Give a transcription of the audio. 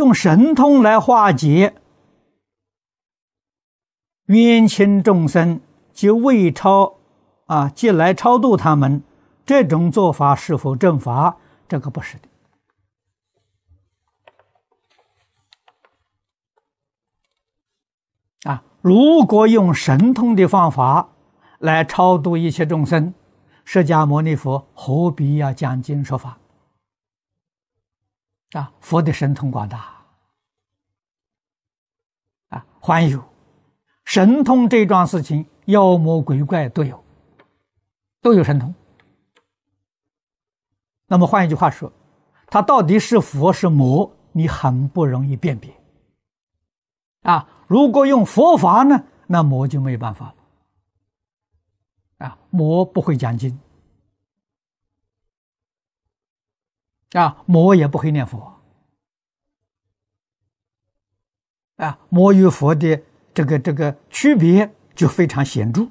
用神通来化解冤亲众生，即未超啊，即来超度他们，这种做法是否正法？这个不是的。啊，如果用神通的方法来超度一切众生，释迦牟尼佛何必要讲经说法？啊，佛的神通广大啊，还有神通这桩事情，妖魔鬼怪都有，都有神通。那么换一句话说，他到底是佛是魔，你很不容易辨别。啊，如果用佛法呢，那魔就没办法了。啊，魔不会讲经。啊，魔也不会念佛。啊，魔与佛的这个这个区别就非常显著。